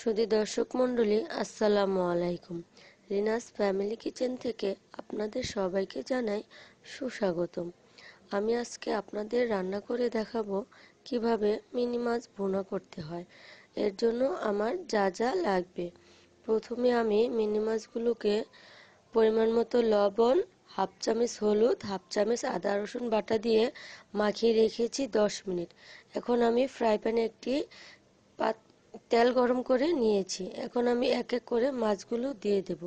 সুধি দর্শক মন্ডলী আসসালামু আলাইকুম রিনাস ফ্যামিলি কিচেন থেকে আপনাদের সবাইকে জানাই সুস্বাগতম আমি আজকে আপনাদের রান্না করে দেখাবো কিভাবে মিনি মাছ ভুনা করতে হয় এর জন্য আমার যা যা লাগবে প্রথমে আমি মিনি মাছগুলোকে পরিমাণ মতো লবণ হাফ চামচ হলুদ হাফ চামচ আদা রসুন বাটা দিয়ে মাখিয়ে রেখেছি দশ মিনিট এখন আমি ফ্রাই প্যানে একটি পাত তেল গরম করে নিয়েছি এখন আমি এক এক করে মাছগুলো দিয়ে দেব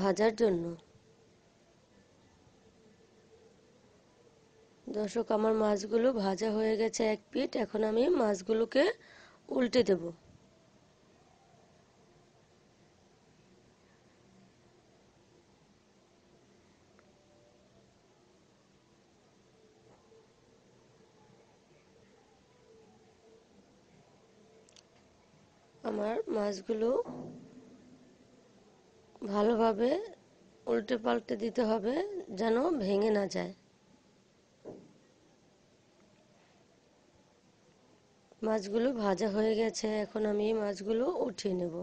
ভাজার জন্য দর্শক আমার মাছগুলো ভাজা হয়ে গেছে এক পিঠ এখন আমি মাছগুলোকে উল্টে দেবো আমার মাছগুলো ভালোভাবে উল্টে পাল্টে দিতে হবে যেন ভেঙে না যায় মাছগুলো ভাজা হয়ে গেছে এখন আমি মাছগুলো উঠিয়ে নেব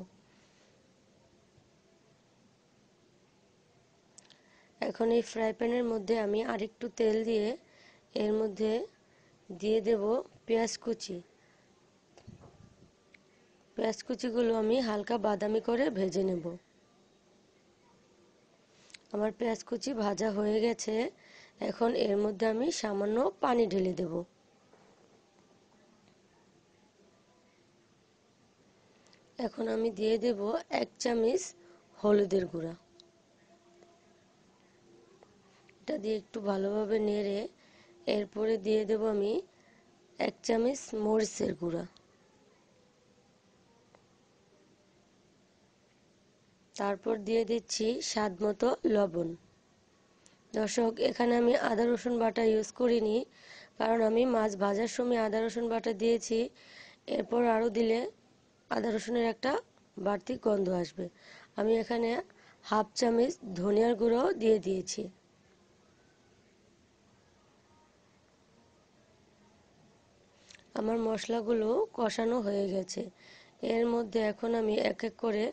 এখন এই ফ্রাই প্যানের মধ্যে আমি আরেকটু তেল দিয়ে এর মধ্যে দিয়ে দেব পেঁয়াজ কুচি পেঁয়াজ কুচিগুলো আমি হালকা বাদামি করে ভেজে নেব আমার পেঁয়াজ কুচি ভাজা হয়ে গেছে এখন এর মধ্যে আমি সামান্য পানি ঢেলে দেব এখন আমি দিয়ে দেব এক চামচ হলুদের গুঁড়া এটা দিয়ে একটু ভালোভাবে নেড়ে এরপরে দিয়ে দেব আমি এক চামচ মরিচের গুঁড়া তারপর দিয়ে দিচ্ছি স্বাদ মতো লবণ দর্শক এখানে আমি আদা রসুন বাটা ইউজ করিনি কারণ আমি মাছ ভাজার সময় আদা রসুন বাটা দিয়েছি এরপর আরও দিলে আদা রসুনের একটা বাড়তি গন্ধ আসবে আমি এখানে হাফ চামচ ধনিয়ার গুঁড়ো দিয়ে দিয়েছি আমার মশলাগুলো কষানো হয়ে গেছে এর মধ্যে এখন আমি এক এক করে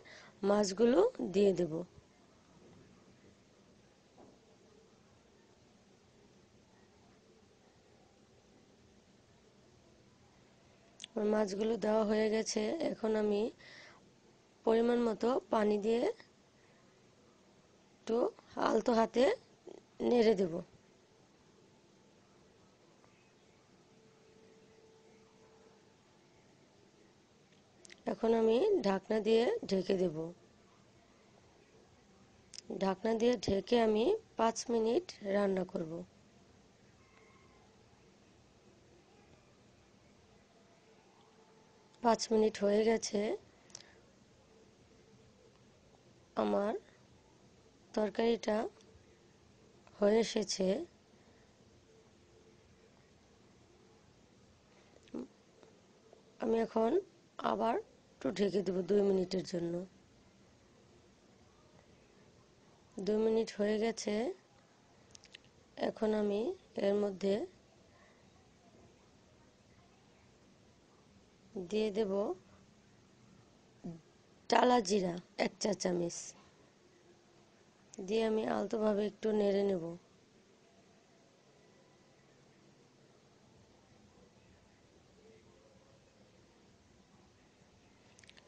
মাছগুলো দিয়ে দেব মাছগুলো দেওয়া হয়ে গেছে এখন আমি পরিমাণ মতো পানি দিয়ে একটু আলতো হাতে নেড়ে দেবো এখন আমি ঢাকনা দিয়ে ঢেকে দেব ঢাকনা দিয়ে ঢেকে আমি পাঁচ মিনিট রান্না করব পাঁচ মিনিট হয়ে গেছে আমার তরকারিটা হয়ে এসেছে আমি এখন আবার একটু ঢেকে দেব দুই মিনিটের জন্য দুই মিনিট হয়ে গেছে এখন আমি এর মধ্যে দিয়ে দেব ডালা জিরা এক চা চামচ দিয়ে আমি আলতোভাবে একটু নেড়ে নেবো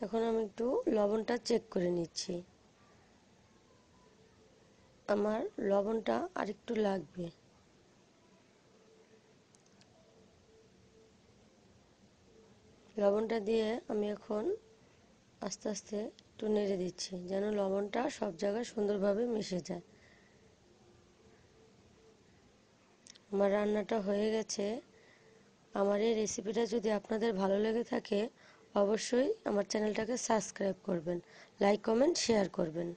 এখন আমি একটু লবণটা চেক করে নিচ্ছি আমার লবণটা আরেকটু লাগবে লবণটা দিয়ে আমি এখন আস্তে আস্তে একটু নেড়ে দিচ্ছি যেন লবণটা সব জায়গায় সুন্দরভাবে মিশে যায় আমার রান্নাটা হয়ে গেছে আমার এই রেসিপিটা যদি আপনাদের ভালো লেগে থাকে অবশ্যই আমার চ্যানেলটাকে সাবস্ক্রাইব করবেন লাইক কমেন্ট শেয়ার করবেন